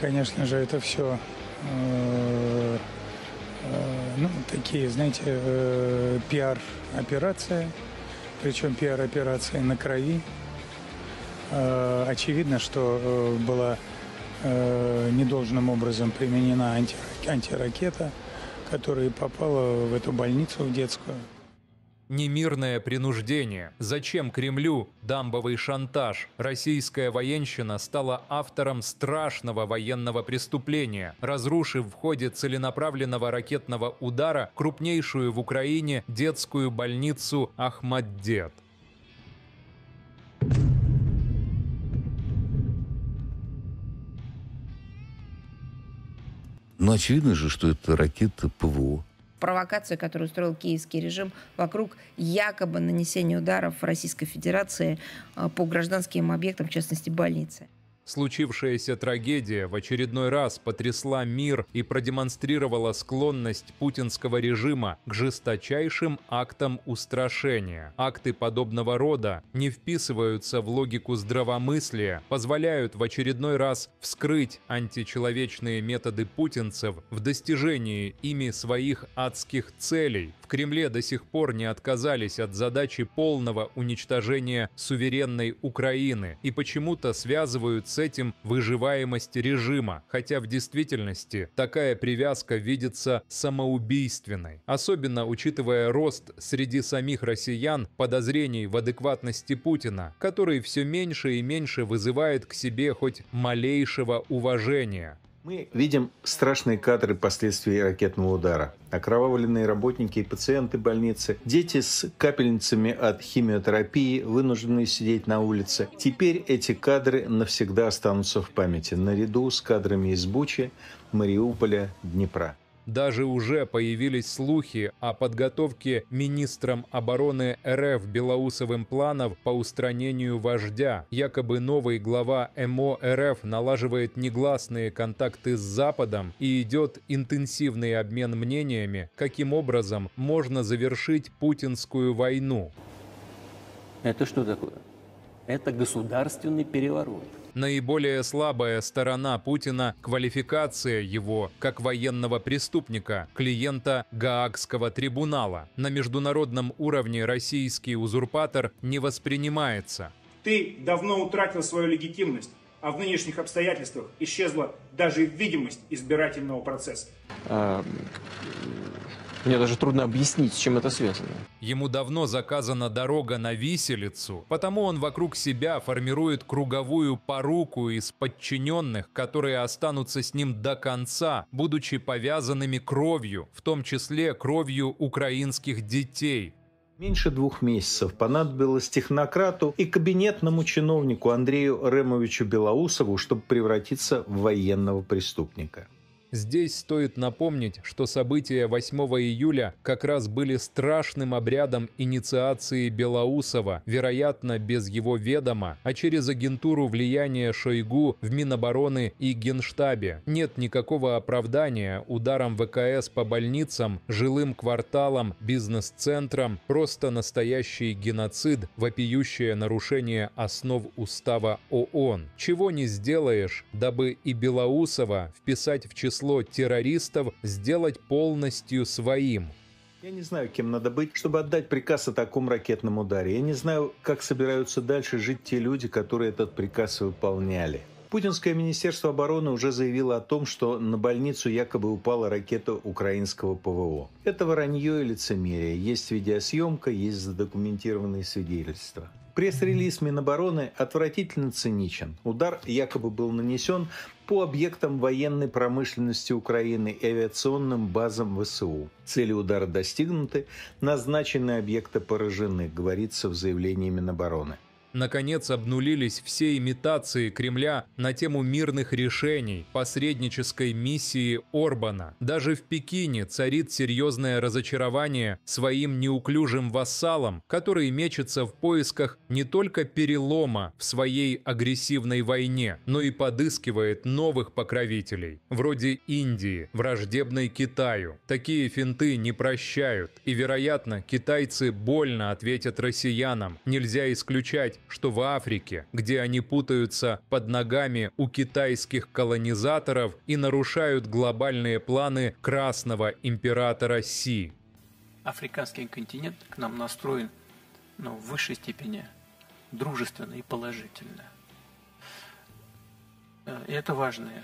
конечно же, это все э, э, ну, такие, знаете, э, пиар-операции, причем пиар-операции на крови. Очевидно, что была недолжным образом применена антиракета, которая попала в эту больницу в детскую. Немирное принуждение. Зачем Кремлю дамбовый шантаж? Российская военщина стала автором страшного военного преступления, разрушив в ходе целенаправленного ракетного удара крупнейшую в Украине детскую больницу Ахмаддет. Но ну, очевидно же, что это ракета ПВО провокацию, которую устроил киевский режим вокруг якобы нанесения ударов Российской Федерации а, по гражданским объектам, в частности больницы. Случившаяся трагедия в очередной раз потрясла мир и продемонстрировала склонность путинского режима к жесточайшим актам устрашения. Акты подобного рода не вписываются в логику здравомыслия, позволяют в очередной раз вскрыть античеловечные методы путинцев в достижении ими своих адских целей. В Кремле до сих пор не отказались от задачи полного уничтожения суверенной Украины и почему-то связывают с этим выживаемость режима, хотя в действительности такая привязка видится самоубийственной. Особенно учитывая рост среди самих россиян подозрений в адекватности Путина, который все меньше и меньше вызывает к себе хоть малейшего уважения. Мы Видим страшные кадры последствий ракетного удара. Окровавленные работники и пациенты больницы, дети с капельницами от химиотерапии, вынужденные сидеть на улице. Теперь эти кадры навсегда останутся в памяти, наряду с кадрами из Бучи, Мариуполя, Днепра. Даже уже появились слухи о подготовке министром обороны РФ Белоусовым планов по устранению вождя. Якобы новый глава МО РФ налаживает негласные контакты с Западом и идет интенсивный обмен мнениями, каким образом можно завершить путинскую войну. Это что такое? Это государственный переворот. Наиболее слабая сторона Путина – квалификация его как военного преступника, клиента Гаагского трибунала. На международном уровне российский узурпатор не воспринимается. Ты давно утратил свою легитимность, а в нынешних обстоятельствах исчезла даже видимость избирательного процесса. А, мне даже трудно объяснить, с чем это связано. Ему давно заказана дорога на виселицу, потому он вокруг себя формирует круговую поруку из подчиненных, которые останутся с ним до конца, будучи повязанными кровью, в том числе кровью украинских детей, Меньше двух месяцев понадобилось технократу и кабинетному чиновнику Андрею Ремовичу Белоусову, чтобы превратиться в военного преступника. Здесь стоит напомнить, что события 8 июля как раз были страшным обрядом инициации Белоусова, вероятно, без его ведома, а через агентуру влияния Шойгу в Минобороны и Генштабе. Нет никакого оправдания ударом ВКС по больницам, жилым кварталам, бизнес-центрам, просто настоящий геноцид, вопиющее нарушение основ устава ООН. Чего не сделаешь, дабы и Белоусова вписать в число число террористов сделать полностью своим. Я не знаю, кем надо быть, чтобы отдать приказ о таком ракетном ударе. Я не знаю, как собираются дальше жить те люди, которые этот приказ выполняли. Путинское министерство обороны уже заявило о том, что на больницу якобы упала ракета украинского ПВО. Это воронье и лицемерие. Есть видеосъемка, есть задокументированные свидетельства. Пресс-релиз Минобороны отвратительно циничен. Удар якобы был нанесен по объектам военной промышленности Украины и авиационным базам ВСУ. Цели удара достигнуты, назначенные объекты поражены, говорится в заявлении Минобороны. Наконец обнулились все имитации Кремля на тему мирных решений, посреднической миссии Орбана. Даже в Пекине царит серьезное разочарование своим неуклюжим вассалом, который мечется в поисках не только перелома в своей агрессивной войне, но и подыскивает новых покровителей, вроде Индии, враждебной Китаю. Такие финты не прощают, и, вероятно, китайцы больно ответят россиянам. Нельзя исключать, что в Африке, где они путаются под ногами у китайских колонизаторов и нарушают глобальные планы красного императора Си. Африканский континент к нам настроен но в высшей степени дружественно и положительно. Э, и это важная,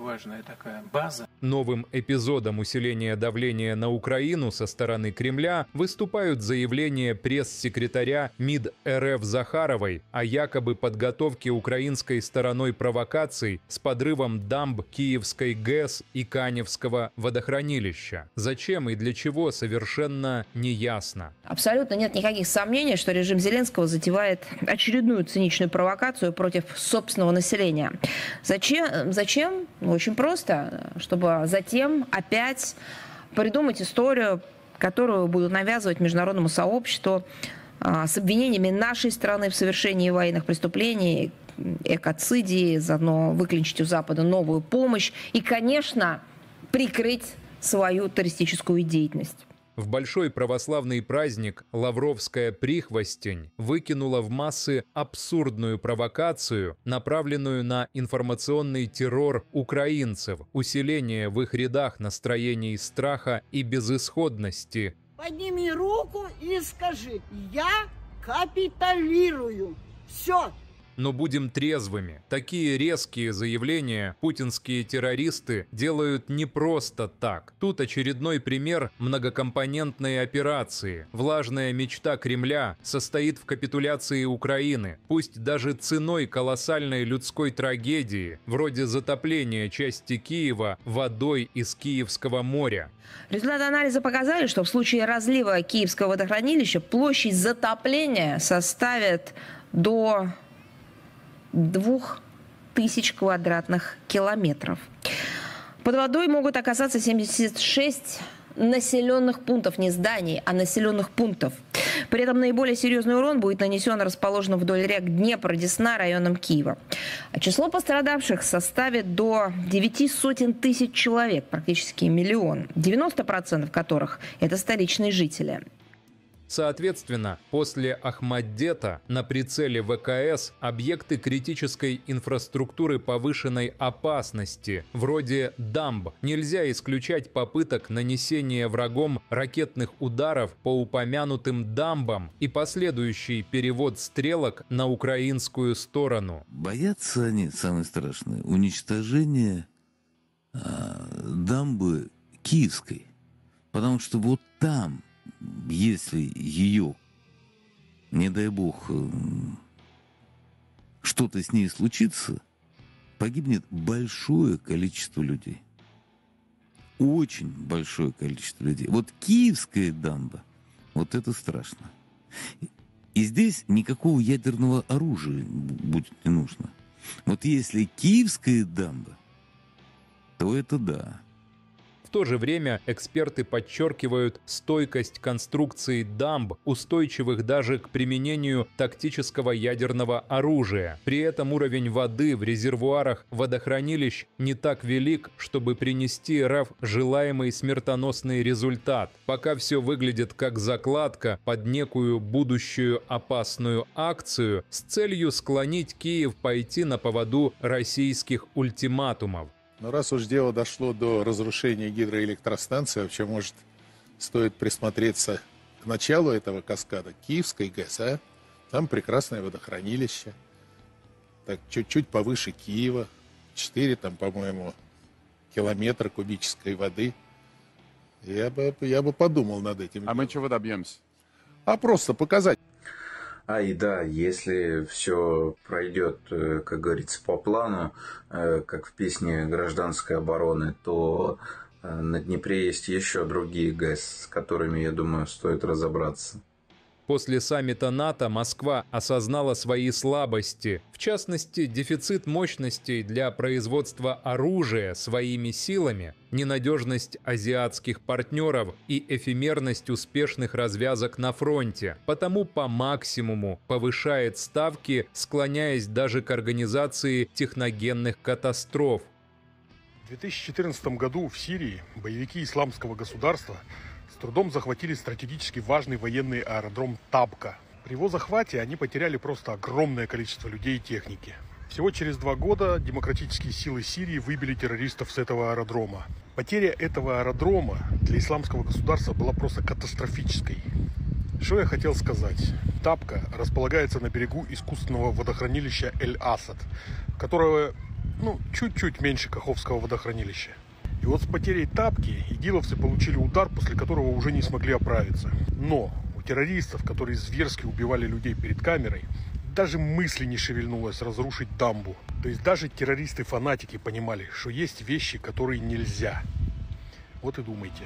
важная такая база, Новым эпизодом усиления давления на Украину со стороны Кремля выступают заявления пресс-секретаря МИД РФ Захаровой о якобы подготовке украинской стороной провокаций с подрывом дамб Киевской ГЭС и Каневского водохранилища. Зачем и для чего совершенно не ясно. Абсолютно нет никаких сомнений, что режим Зеленского затевает очередную циничную провокацию против собственного населения. Зачем? Зачем? Ну, очень просто, чтобы чтобы затем опять придумать историю, которую будут навязывать международному сообществу а, с обвинениями нашей страны в совершении военных преступлений, экоцидии, заодно выключить у Запада новую помощь и, конечно, прикрыть свою террористическую деятельность. В большой православный праздник Лавровская прихвостень выкинула в массы абсурдную провокацию, направленную на информационный террор украинцев, усиление в их рядах настроений страха и безысходности. Подними руку и скажи «Я капиталирую». Все, но будем трезвыми. Такие резкие заявления путинские террористы делают не просто так. Тут очередной пример многокомпонентной операции. Влажная мечта Кремля состоит в капитуляции Украины, пусть даже ценой колоссальной людской трагедии, вроде затопления части Киева водой из Киевского моря. Результаты анализа показали, что в случае разлива Киевского водохранилища площадь затопления составит до двух тысяч квадратных километров. Под водой могут оказаться 76 населенных пунктов, не зданий, а населенных пунктов. При этом наиболее серьезный урон будет нанесен расположенным вдоль рек Днепр, Десна, районом Киева. А число пострадавших составит до 9 сотен тысяч человек, практически миллион, 90% которых – это столичные жители. Соответственно, после Ахмаддета на прицеле ВКС объекты критической инфраструктуры повышенной опасности, вроде дамб, нельзя исключать попыток нанесения врагом ракетных ударов по упомянутым дамбам и последующий перевод стрелок на украинскую сторону. Боятся они, самое страшное, уничтожение а, дамбы киевской, потому что вот там – если ее, не дай бог, э, что-то с ней случится, погибнет большое количество людей. Очень большое количество людей. Вот киевская дамба, вот это страшно. И здесь никакого ядерного оружия будет не нужно. Вот если киевская дамба, то это да. В то же время эксперты подчеркивают стойкость конструкции дамб, устойчивых даже к применению тактического ядерного оружия. При этом уровень воды в резервуарах водохранилищ не так велик, чтобы принести РФ желаемый смертоносный результат. Пока все выглядит как закладка под некую будущую опасную акцию с целью склонить Киев пойти на поводу российских ультиматумов. Но раз уж дело дошло до разрушения гидроэлектростанции, вообще, может, стоит присмотреться к началу этого каскада, Киевской ГЭС, а? Там прекрасное водохранилище. Так, чуть-чуть повыше Киева. 4, там, по-моему, километра кубической воды. Я бы, я бы подумал над этим. А делом. мы чего добьемся? А просто показать. А и да, если все пройдет, э, как говорится, по плану, э, как в песне гражданской обороны, то э, на Днепре есть еще другие ГЭС, с которыми, я думаю, стоит разобраться. После саммита НАТО Москва осознала свои слабости, в частности, дефицит мощностей для производства оружия своими силами, ненадежность азиатских партнеров и эфемерность успешных развязок на фронте, потому по максимуму повышает ставки, склоняясь даже к организации техногенных катастроф. В 2014 году в Сирии боевики исламского государства трудом захватили стратегически важный военный аэродром Табка. При его захвате они потеряли просто огромное количество людей и техники. Всего через два года демократические силы Сирии выбили террористов с этого аэродрома. Потеря этого аэродрома для исламского государства была просто катастрофической. Что я хотел сказать? Тапка располагается на берегу искусственного водохранилища Эль-Асад, которое, ну, чуть-чуть меньше Каховского водохранилища вот с потерей тапки игиловцы получили удар, после которого уже не смогли оправиться. Но у террористов, которые зверски убивали людей перед камерой, даже мысли не шевельнулось разрушить дамбу. То есть даже террористы-фанатики понимали, что есть вещи, которые нельзя. Вот и думайте.